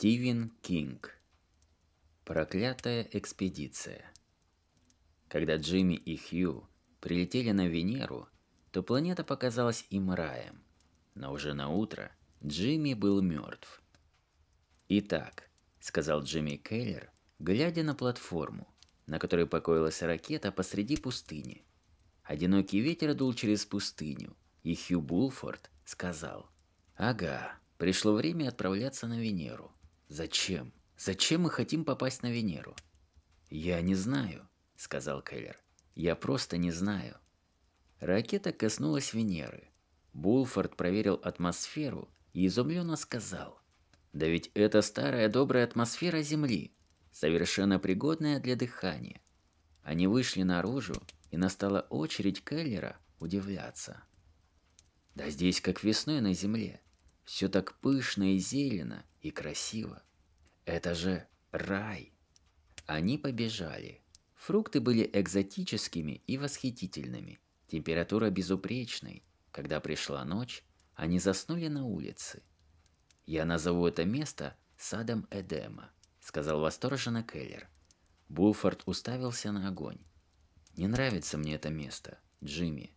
Стивен Кинг. Проклятая экспедиция. Когда Джимми и Хью прилетели на Венеру, то планета показалась им раем. Но уже на утро Джимми был мертв. «Итак», — сказал Джимми Келлер, глядя на платформу, на которой покоилась ракета посреди пустыни. Одинокий ветер дул через пустыню, и Хью Булфорд сказал, «Ага, пришло время отправляться на Венеру». Зачем? Зачем мы хотим попасть на Венеру? Я не знаю, сказал Келлер. Я просто не знаю. Ракета коснулась Венеры. Булфорд проверил атмосферу и изумленно сказал. Да ведь это старая добрая атмосфера Земли, совершенно пригодная для дыхания. Они вышли наружу, и настала очередь Келлера удивляться. Да здесь как весной на Земле. Все так пышно и зелено, и красиво. Это же рай. Они побежали. Фрукты были экзотическими и восхитительными. Температура безупречной. Когда пришла ночь, они заснули на улице. «Я назову это место садом Эдема», — сказал восторженно Келлер. Булфорд уставился на огонь. «Не нравится мне это место, Джимми.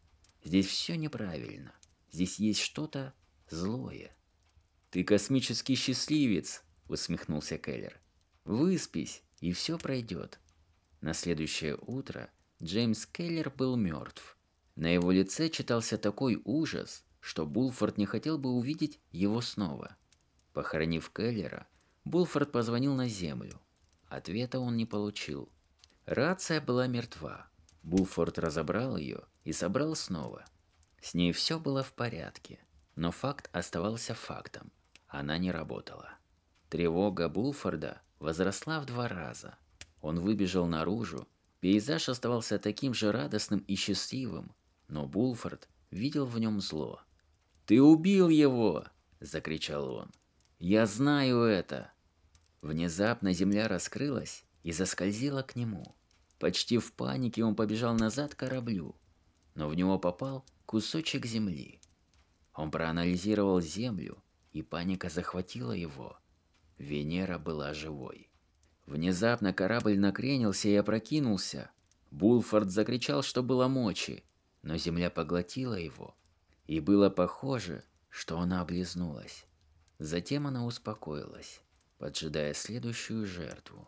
Здесь все неправильно. Здесь есть что-то злое». «Ты космический счастливец!» – усмехнулся Келлер. «Выспись, и все пройдет». На следующее утро Джеймс Келлер был мертв. На его лице читался такой ужас, что Булфорд не хотел бы увидеть его снова. Похоронив Келлера, Булфорд позвонил на Землю. Ответа он не получил. Рация была мертва. Булфорд разобрал ее и собрал снова. С ней все было в порядке, но факт оставался фактом – она не работала. Тревога Булфорда возросла в два раза. Он выбежал наружу, пейзаж оставался таким же радостным и счастливым, но Булфорд видел в нем зло. «Ты убил его!» – закричал он. «Я знаю это!» Внезапно земля раскрылась и заскользила к нему. Почти в панике он побежал назад к кораблю, но в него попал кусочек земли. Он проанализировал землю и паника захватила его. Венера была живой. Внезапно корабль накренился и опрокинулся. Булфорд закричал, что было мочи, но земля поглотила его, и было похоже, что она облизнулась. Затем она успокоилась, поджидая следующую жертву.